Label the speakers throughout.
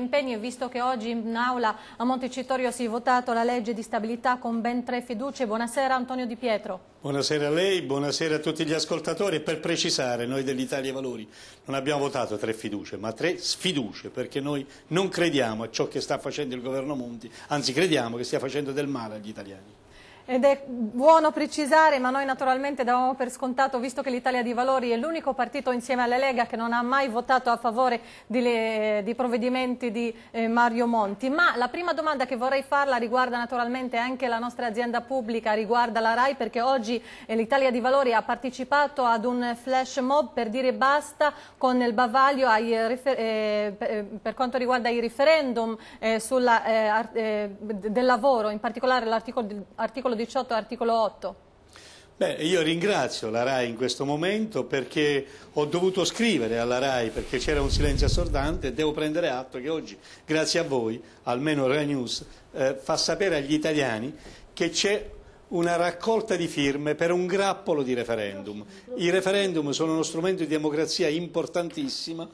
Speaker 1: Impegni e visto che oggi in aula a Montecitorio si è votato la legge di stabilità con ben tre fiducie. Buonasera Antonio Di Pietro.
Speaker 2: Buonasera a lei, buonasera a tutti gli ascoltatori. Per precisare, noi dell'Italia Valori non abbiamo votato tre fiducie, ma tre sfiduce, perché noi non crediamo a ciò che sta facendo il governo Monti, anzi crediamo che stia facendo del male agli italiani.
Speaker 1: Ed è buono precisare, ma noi naturalmente davamo per scontato, visto che l'Italia di Valori è l'unico partito insieme alla Lega che non ha mai votato a favore di, le, eh, di provvedimenti di eh, Mario Monti. Ma la prima domanda che vorrei farla riguarda naturalmente anche la nostra azienda pubblica, riguarda la RAI, perché oggi eh, l'Italia di Valori ha partecipato ad un flash mob per dire basta con il bavaglio ai, eh, eh, per quanto riguarda i referendum eh, sulla, del lavoro, in particolare l'articolo 18 articolo 8?
Speaker 2: Beh, io ringrazio la RAI in questo momento perché ho dovuto scrivere alla RAI perché c'era un silenzio assordante e devo prendere atto che oggi, grazie a voi, almeno RAI News, eh, fa sapere agli italiani che c'è una raccolta di firme per un grappolo di referendum. I referendum sono uno strumento di democrazia importantissimo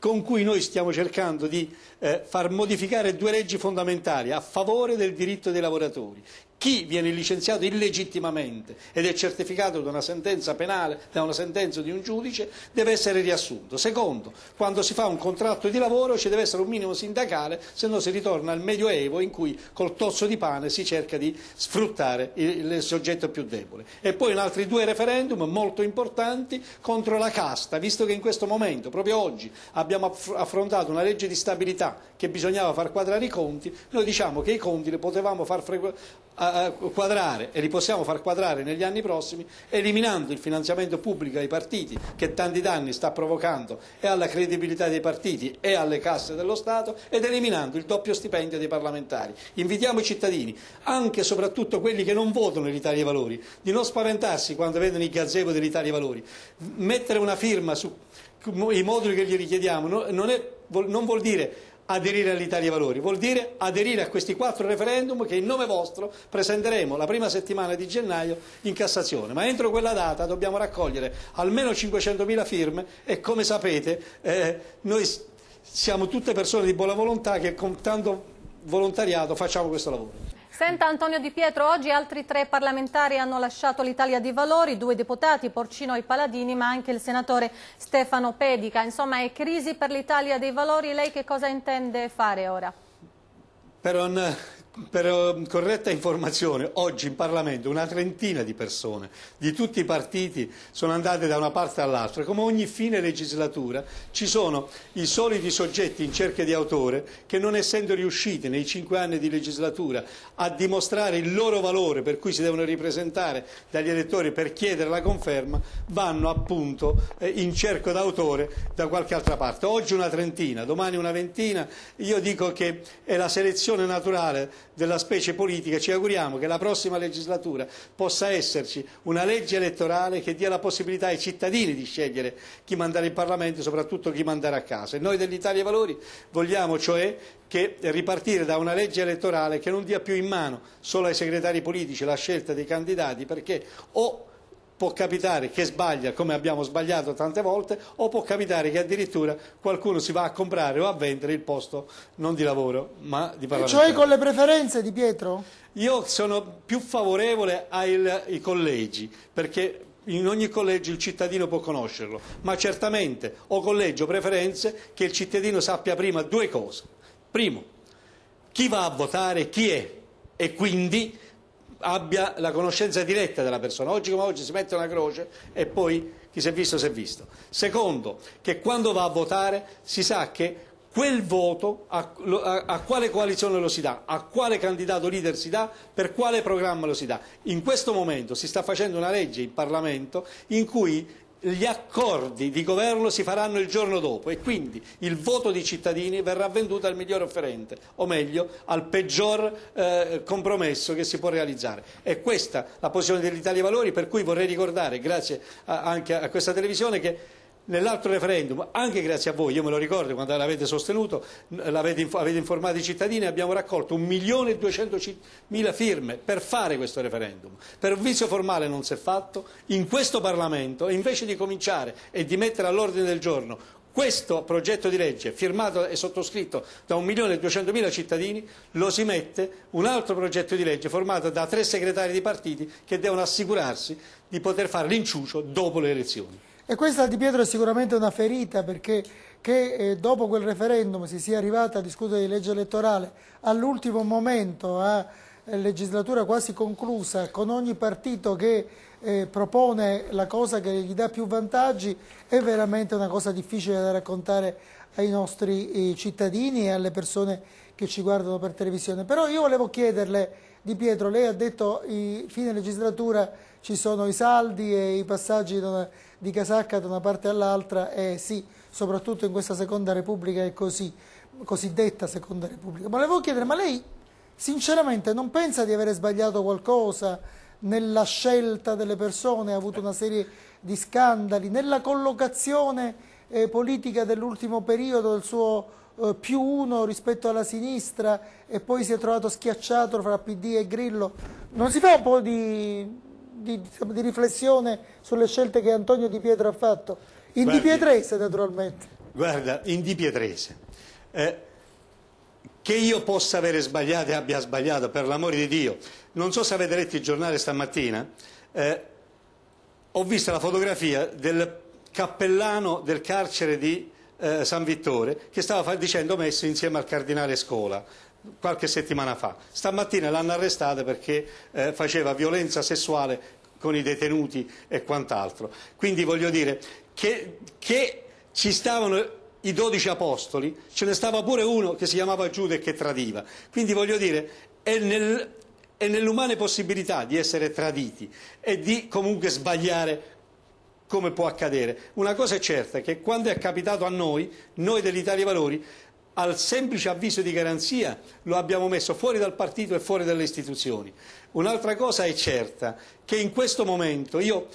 Speaker 2: con cui noi stiamo cercando di eh, far modificare due leggi fondamentali a favore del diritto dei lavoratori, chi viene licenziato illegittimamente ed è certificato da una sentenza penale, da una sentenza di un giudice, deve essere riassunto. Secondo, quando si fa un contratto di lavoro ci deve essere un minimo sindacale, se no si ritorna al medioevo in cui col tozzo di pane si cerca di sfruttare il, soggetto più debole. E poi in altri due referendum molto importanti contro la casta, visto che in questo momento, proprio oggi, abbiamo affrontato una legge di stabilità che bisognava far quadrare i conti, noi diciamo che i conti li potevamo far frequentare quadrare e li possiamo far quadrare negli anni prossimi eliminando il finanziamento pubblico ai partiti che tanti danni sta provocando e alla credibilità dei partiti e alle casse dello Stato ed eliminando il doppio stipendio dei parlamentari. Invitiamo i cittadini, anche e soprattutto quelli che non votano l'Italia dei Valori, di non spaventarsi quando vedono il gazebo dell'Italia dei Valori. Mettere una firma sui moduli che gli richiediamo non, è, non vuol dire aderire all'Italia Valori, vuol dire aderire a questi quattro referendum che in nome vostro presenteremo la prima settimana di gennaio in Cassazione, ma entro quella data dobbiamo raccogliere almeno 500.000 firme e come sapete eh, noi siamo tutte persone di buona volontà che con tanto volontariato facciamo questo lavoro.
Speaker 1: Senta Antonio Di Pietro, oggi altri tre parlamentari hanno lasciato l'Italia di Valori, due deputati, Porcino e Paladini, ma anche il senatore Stefano Pedica. Insomma, è crisi per l'Italia dei Valori, lei che cosa intende fare ora?
Speaker 2: Per un per ehm, corretta informazione, oggi in Parlamento una trentina di persone di tutti i partiti sono andate da una parte all'altra. Come ogni fine legislatura ci sono i soliti soggetti in cerca di autore che non essendo riusciti nei cinque anni di legislatura a dimostrare il loro valore per cui si devono ripresentare dagli elettori per chiedere la conferma, vanno appunto eh, in cerca d'autore da qualche altra parte. Oggi una trentina, domani una ventina. Io dico che è la selezione naturale della specie politica, ci auguriamo che la prossima legislatura possa esserci una legge elettorale che dia la possibilità ai cittadini di scegliere chi mandare in Parlamento e soprattutto chi mandare a casa. E noi dell'Italia Valori vogliamo cioè che ripartire da una legge elettorale che non dia più in mano solo ai segretari politici la scelta dei candidati perché o può capitare che sbaglia come abbiamo sbagliato tante volte o può capitare che addirittura qualcuno si va a comprare o a vendere il posto non di lavoro ma di parlamentare. E cioè con
Speaker 3: le preferenze di Pietro?
Speaker 2: Io sono più favorevole ai collegi perché in ogni collegio il cittadino può conoscerlo, ma certamente o collegio preferenze che il cittadino sappia prima due cose. Primo, chi va a votare, chi è e quindi abbia la conoscenza diretta della persona. Oggi come oggi si mette una croce e poi chi si è visto si è visto. Secondo, che quando va a votare si sa che quel voto a, a, a, quale coalizione lo si dà, a quale candidato leader si dà, per quale programma lo si dà. In questo momento si sta facendo una legge in Parlamento in cui gli accordi di governo si faranno il giorno dopo e quindi il voto dei cittadini verrà venduto al migliore offerente, o meglio al peggior eh, compromesso che si può realizzare. È questa la posizione dell'Italia Valori per cui vorrei ricordare, grazie a, anche a questa televisione, che nell'altro referendum, anche grazie a voi, io me lo ricordo quando l'avete sostenuto, avete informato i cittadini, abbiamo raccolto 1.200.000 firme per fare questo referendum. Per vizio formale non si è fatto, in questo Parlamento, invece di cominciare e di mettere all'ordine del giorno questo progetto di legge firmato e sottoscritto da 1.200.000 cittadini lo si mette un altro progetto di legge formato da tre segretari di partiti che devono assicurarsi di poter fare l'inciucio dopo le elezioni.
Speaker 3: E questa di Pietro è sicuramente una ferita perché che eh, dopo quel referendum si sia arrivata a discutere di legge elettorale all'ultimo momento a eh, legislatura quasi conclusa con ogni partito che eh, propone la cosa che gli dà più vantaggi è veramente una cosa difficile da raccontare ai nostri eh, cittadini e alle persone che ci guardano per televisione. Però io volevo chiederle, Di Pietro, lei ha detto i fine legislatura ci sono i saldi e i passaggi di casacca da una parte all'altra e sì, soprattutto in questa seconda repubblica è così, cosiddetta seconda repubblica. Ma volevo chiedere, ma lei sinceramente non pensa di avere sbagliato qualcosa nella scelta delle persone, ha avuto una serie di scandali, nella collocazione eh, politica dell'ultimo periodo del suo eh, più uno rispetto alla sinistra e poi si è trovato schiacciato fra PD e Grillo. Non si fa un po' di di, di, riflessione sulle scelte che Antonio Di Pietro ha fatto? In guardi, Di Pietrese naturalmente.
Speaker 2: Guarda, in Di Pietrese. Eh, che io possa avere sbagliato e abbia sbagliato, per l'amore di Dio. Non so se avete letto il giornale stamattina, eh, ho visto la fotografia del cappellano del carcere di eh, San Vittore che stava dicendo messo insieme al cardinale Scola qualche settimana fa. Stamattina l'hanno arrestata perché eh, faceva violenza sessuale con i detenuti e quant'altro. Quindi voglio dire che, che ci stavano i dodici apostoli, ce ne stava pure uno che si chiamava Giuda e che tradiva. Quindi voglio dire, è, nel, è nell'umane possibilità di essere traditi e di comunque sbagliare come può accadere. Una cosa è certa, che quando è capitato a noi, noi dell'Italia Valori, al semplice avviso di garanzia lo abbiamo messo fuori dal partito e fuori dalle istituzioni. Un'altra cosa è certa, che in questo momento io,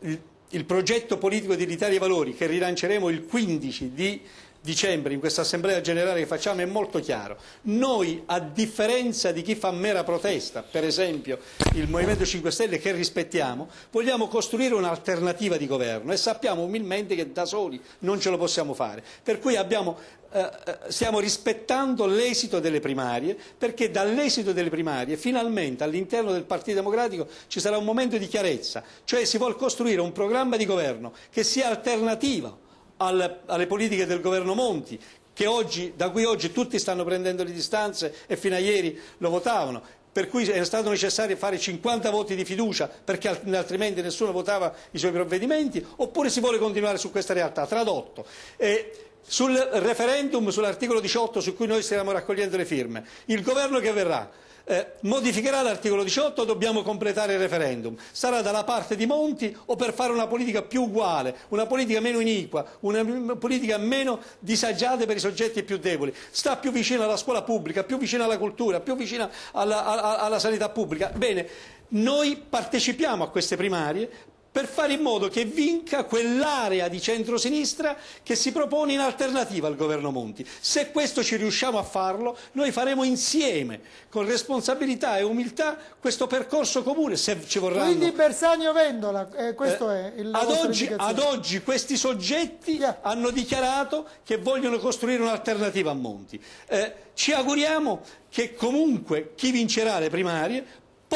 Speaker 2: il, il progetto politico di Italia Valori, che rilanceremo il 15 di dicembre in questa assemblea generale che facciamo è molto chiaro. Noi, a differenza di chi fa mera protesta, per esempio il Movimento 5 Stelle che rispettiamo, vogliamo costruire un'alternativa di governo e sappiamo umilmente che da soli non ce lo possiamo fare. Per cui abbiamo, eh, eh stiamo rispettando l'esito delle primarie perché dall'esito delle primarie finalmente all'interno del Partito Democratico ci sarà un momento di chiarezza, cioè si vuole costruire un programma di governo che sia alternativo al, alle politiche del governo Monti, oggi, da cui oggi tutti stanno prendendo le distanze e fino a ieri lo votavano. Per cui è stato necessario fare 50 voti di fiducia perché altrimenti nessuno votava i suoi provvedimenti, oppure si vuole continuare su questa realtà, tradotto. E sul referendum, sull'articolo 18 su cui noi stiamo raccogliendo le firme, il governo che verrà eh, modificherà l'articolo 18, o dobbiamo completare il referendum. Sarà dalla parte di Monti o per fare una politica più uguale, una politica meno iniqua, una politica meno disagiata per i soggetti più deboli. Sta più vicino alla scuola pubblica, più vicino alla cultura, più vicino alla, alla, alla sanità pubblica. Bene, noi partecipiamo a queste primarie per fare in modo che vinca quell'area di centrosinistra che si propone in alternativa al governo Monti. Se questo ci riusciamo a farlo, noi faremo insieme, con responsabilità e umiltà, questo percorso comune, se ci vorrà. Quindi
Speaker 3: Bersani o Vendola, eh, questo eh, è il ad oggi, ad
Speaker 2: oggi questi soggetti yeah. hanno dichiarato che vogliono costruire un'alternativa a Monti. Eh, ci auguriamo che comunque chi vincerà le primarie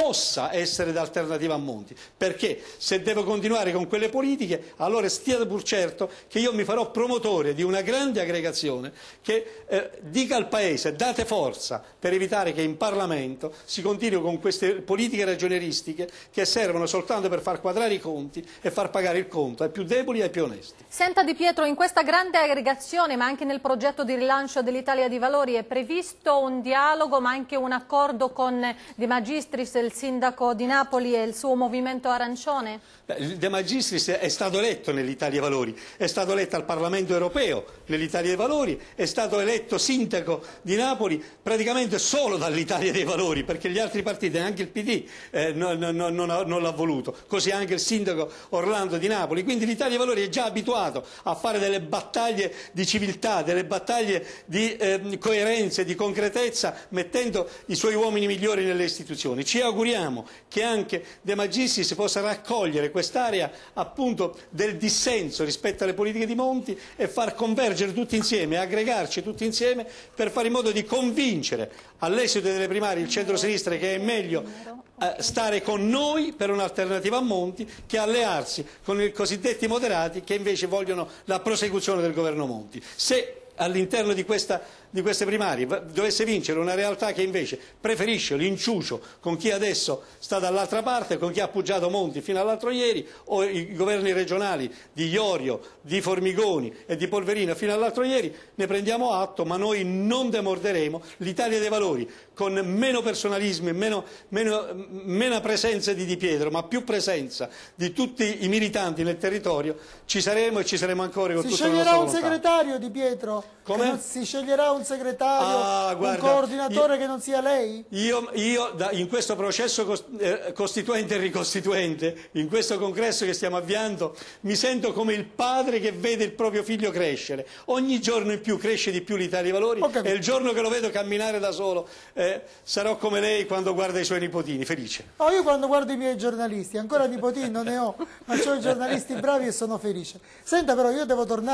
Speaker 2: possa essere d'alternativa a Monti, perché se devo continuare con quelle politiche allora stia pur certo che io mi farò promotore di una grande aggregazione che eh, dica al Paese date forza per evitare che in Parlamento si continui con queste politiche ragioneristiche che servono soltanto per far quadrare i conti e far pagare il conto ai più deboli e ai più onesti.
Speaker 1: Senta Di Pietro, in questa grande aggregazione ma anche nel progetto di rilancio dell'Italia di Valori è previsto un dialogo ma anche un accordo con De Magistris il il sindaco di Napoli e il suo movimento arancione?
Speaker 2: Eh, De Magistris è stato eletto nell'Italia dei Valori, è stato eletto al Parlamento europeo nell'Italia dei Valori, è stato eletto sindaco di Napoli praticamente solo dall'Italia dei Valori, perché gli altri partiti, anche il PD, eh, non, non, non, non l'ha voluto, così anche il sindaco Orlando di Napoli. Quindi l'Italia dei Valori è già abituato a fare delle battaglie di civiltà, delle battaglie di eh, coerenza e di concretezza, mettendo i suoi uomini migliori nelle istituzioni. Ci auguriamo che anche De Magistris possa raccogliere quest'area appunto del dissenso rispetto alle politiche di Monti e far convergere tutti insieme, aggregarci tutti insieme per fare in modo di convincere all'esito delle primarie il centro-sinistra che è meglio eh, stare con noi per un'alternativa a Monti che allearsi con i cosiddetti moderati che invece vogliono la prosecuzione del governo Monti. Se all'interno di questa di queste primarie dovesse vincere una realtà che invece preferisce l'inciucio con chi adesso sta dall'altra parte, con chi ha appoggiato Monti fino all'altro ieri, o i governi regionali di Iorio, di Formigoni e di Polverina fino all'altro ieri, ne prendiamo atto, ma noi non demorderemo l'Italia dei valori, con meno personalismi, meno, meno, meno presenza di Di Pietro, ma più presenza di tutti i militanti nel territorio, ci saremo e ci saremo ancora con si tutta la nostra volontà. Si sceglierà
Speaker 3: un segretario Di Pietro? Come? Si sceglierà un un segretario, ah, guarda, un
Speaker 2: coordinatore io, che non sia lei? Io, io da, in questo processo eh, costituente e ricostituente, in questo congresso che stiamo avviando, mi sento come il padre che vede il proprio figlio crescere. Ogni giorno in più cresce di più l'Italia dei Valori e il giorno che lo vedo camminare da solo eh, sarò come lei quando guarda i suoi nipotini, felice.
Speaker 3: Oh, io quando guardo i miei giornalisti, ancora nipotini non ne ho, ma ho i giornalisti bravi e sono felice. Senta però, io devo tornare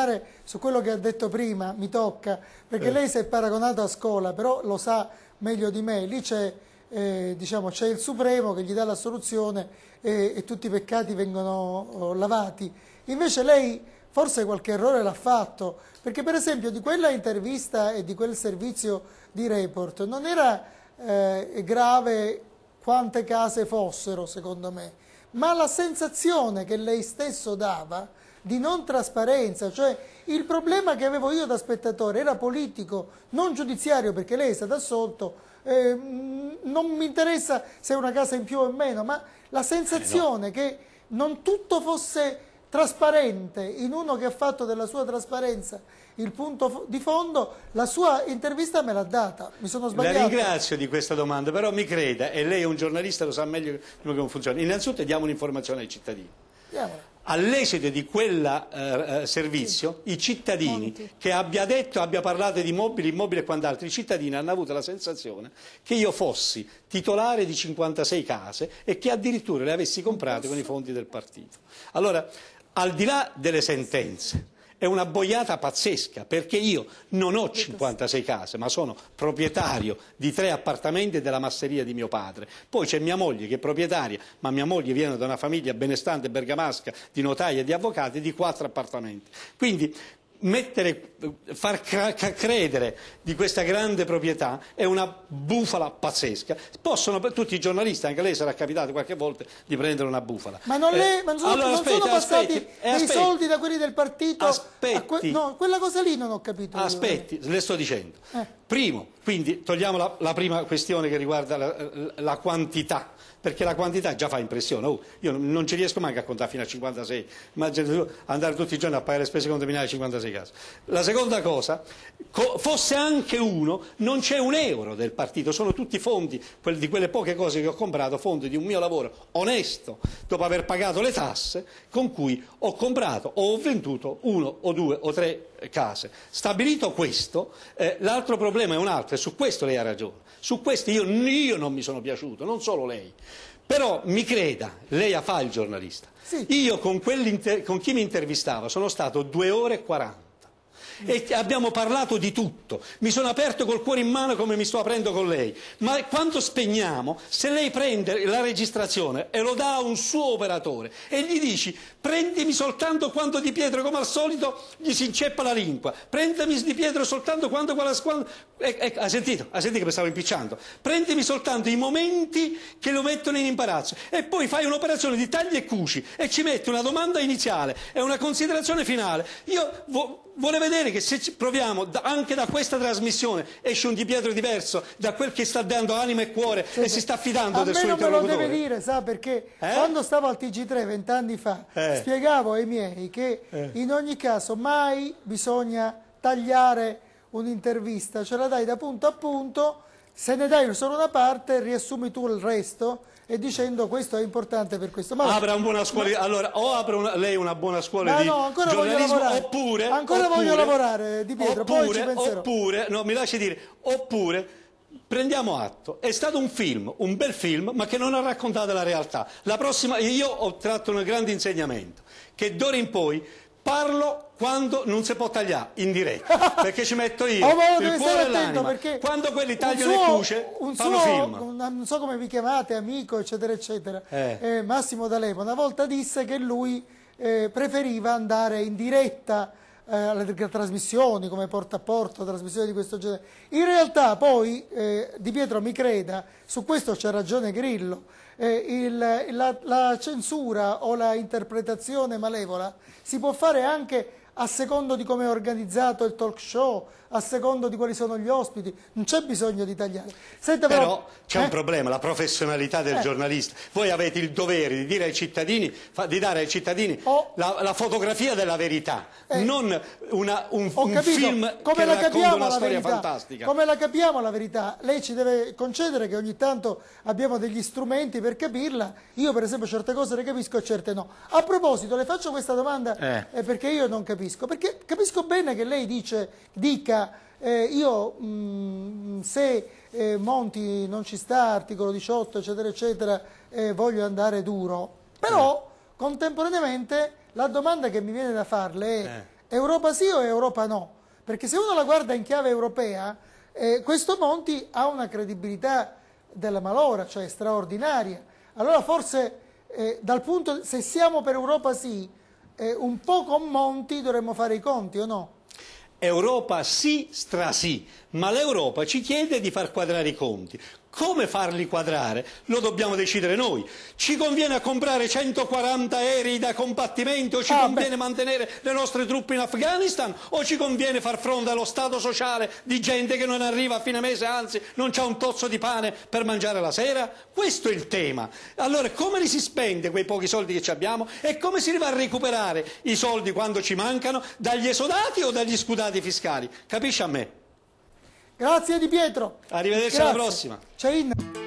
Speaker 3: su quello che ha detto prima, mi tocca, perché eh. lei paese è paragonato a scuola, però lo sa meglio di me, lì c'è eh, diciamo, il Supremo che gli dà la soluzione e, e tutti i peccati vengono oh, lavati. Invece lei forse qualche errore l'ha fatto, perché per esempio di quella intervista e di quel servizio di report non era eh, grave quante case fossero, secondo me, ma la sensazione che lei stesso dava di non trasparenza, cioè il problema che avevo io da spettatore era politico, non giudiziario perché lei è stata assolto, eh, mm, non mi interessa se è una casa in più o in meno, ma la sensazione eh no. che non tutto fosse trasparente in uno che ha fatto della sua trasparenza il punto di fondo, la sua intervista me l'ha data, mi sono sbagliato. La
Speaker 2: ringrazio di questa domanda, però mi creda, e lei è un giornalista, lo sa meglio come funziona. Innanzitutto diamo un'informazione ai cittadini. Diamola all'esito di quel eh, eh servizio i cittadini che abbia detto, abbia parlato di mobili, immobili e quant'altro, i cittadini hanno avuto la sensazione che io fossi titolare di 56 case e che addirittura le avessi comprate con i fondi del partito. Allora, al di là delle sentenze, è una boiata pazzesca perché io non ho 56 case, ma sono proprietario di tre appartamenti della masseria di mio padre. Poi c'è mia moglie che è proprietaria, ma mia moglie viene da una famiglia benestante bergamasca di notai e di avvocati di quattro appartamenti. Quindi mettere, far credere di questa grande proprietà è una bufala pazzesca. Possono, tutti i giornalisti, anche lei sarà capitato qualche volta di prendere una bufala. Ma non, eh, ma non sono, allora non aspetti, sono passati aspetti, dei eh, aspetti, soldi
Speaker 3: da quelli del partito? Aspetti. Que, no, quella cosa lì non ho capito. Aspetti,
Speaker 2: le sto dicendo. Eh. Primo, quindi togliamo la, la prima questione che riguarda la, la, quantità, perché la quantità già fa impressione. Oh, io non ci riesco mai a contare fino a 56, ma andare tutti i giorni a pagare le spese contaminate 56 case. La seconda cosa, co, fosse anche uno, non c'è un euro del partito, sono tutti fondi, quel, di quelle poche cose che ho comprato, fondi di un mio lavoro onesto, dopo aver pagato le tasse, con cui ho comprato o ho venduto uno o due o tre case. Stabilito questo, eh, l'altro problema problema è un altro e su questo lei ha ragione. Su questo io, io non mi sono piaciuto, non solo lei. Però mi creda, lei ha fa il giornalista. Sì. Io con, con chi mi intervistava sono stato due ore e quaranta e abbiamo parlato di tutto. Mi sono aperto col cuore in mano come mi sto aprendo con lei. Ma quando spegniamo se lei prende la registrazione e lo dà a un suo operatore e gli dici prendimi soltanto quando Di Pietro come al solito gli si inceppa la lingua, prendimi Di Pietro soltanto quando... quando eh, ecco, ha sentito? Ha sentito che mi stavo impicciando? Prendimi soltanto i momenti che lo mettono in imbarazzo e poi fai un'operazione di tagli e cuci e ci metti una domanda iniziale e una considerazione finale. Io vuole vedere che se proviamo anche da questa trasmissione esce un Di Pietro diverso da quel che sta dando anima e cuore cioè, e si sta fidando del suo interlocutore. A me lo deve
Speaker 3: dire, sa, perché eh? quando stavo al TG3 vent'anni fa eh. spiegavo ai miei che eh. in ogni caso mai bisogna tagliare un'intervista, ce la dai da punto a punto se ne dai solo una parte riassumi tu il resto e dicendo questo è importante per questo. Ma apra una buona scuola, ma...
Speaker 2: allora o apre una, lei una buona scuola ma di no, ancora giornalismo voglio lavorare. oppure... Ancora oppure, voglio
Speaker 3: lavorare Di Pietro, oppure, oppure, no mi lasci dire, oppure
Speaker 2: prendiamo atto, è stato un film, un bel film, ma che non ha raccontato la realtà. La prossima, io ho tratto un grande insegnamento, che d'ora in poi Parlo quando non si può tagliare, in diretta, perché ci metto io, oh, ma il cuore e l'anima. Quando quelli tagliano suo, le cuce, un fanno suo, film. Un,
Speaker 3: non so come vi chiamate, amico, eccetera, eccetera. Eh. Eh, Massimo D'Alema una volta disse che lui eh, preferiva andare in diretta eh, alle trasmissioni come porta a porta, trasmissioni di questo genere. In realtà poi, eh, Di Pietro mi creda, su questo c'è ragione Grillo, eh, il, la, la censura o la interpretazione malevola si può fare anche a secondo di come è organizzato il talk show, a secondo di quali sono gli ospiti, non c'è bisogno di tagliare. Senta, però, però c'è eh? un
Speaker 2: problema, la professionalità del eh. giornalista. Voi avete il dovere di, dire ai cittadini, di dare ai cittadini oh. la, la, fotografia della verità, eh. non una, un, un film Come che la racconta una storia verità? fantastica. Come
Speaker 3: la capiamo la verità? Lei ci deve concedere che ogni tanto abbiamo degli strumenti per capirla. Io per esempio certe cose le capisco e certe no. A proposito, le faccio questa domanda eh. Eh, perché io non capisco. Perché capisco bene che lei dice, dica Tuttavia eh, io mh, mm, se eh, Monti non ci sta, articolo 18 eccetera eccetera, eh, voglio andare duro, però eh. contemporaneamente la domanda che mi viene da farle è eh. Europa sì o Europa no? Perché se uno la guarda in chiave europea, eh, questo Monti ha una credibilità della malora, cioè straordinaria. Allora forse eh, dal punto, se siamo per Europa sì, eh, un po' con Monti dovremmo fare i conti o no?
Speaker 2: Europa sì, strasì, ma l'Europa ci chiede di far quadrare i conti. Come farli quadrare? Lo dobbiamo decidere noi. Ci conviene comprare 140 aerei da combattimento? Ci ah, conviene beh. mantenere le nostre truppe in Afghanistan? O ci conviene far fronte allo Stato sociale di gente che non arriva a fine mese, anzi non ha un tozzo di pane per mangiare la sera? Questo è il tema. Allora come li si spende quei pochi soldi che ci abbiamo e come si va a recuperare i soldi quando ci mancano dagli esodati o dagli scudati fiscali? Capisci a me?
Speaker 3: Grazie Di Pietro.
Speaker 2: Arrivederci Grazie. alla prossima.
Speaker 3: Ciao.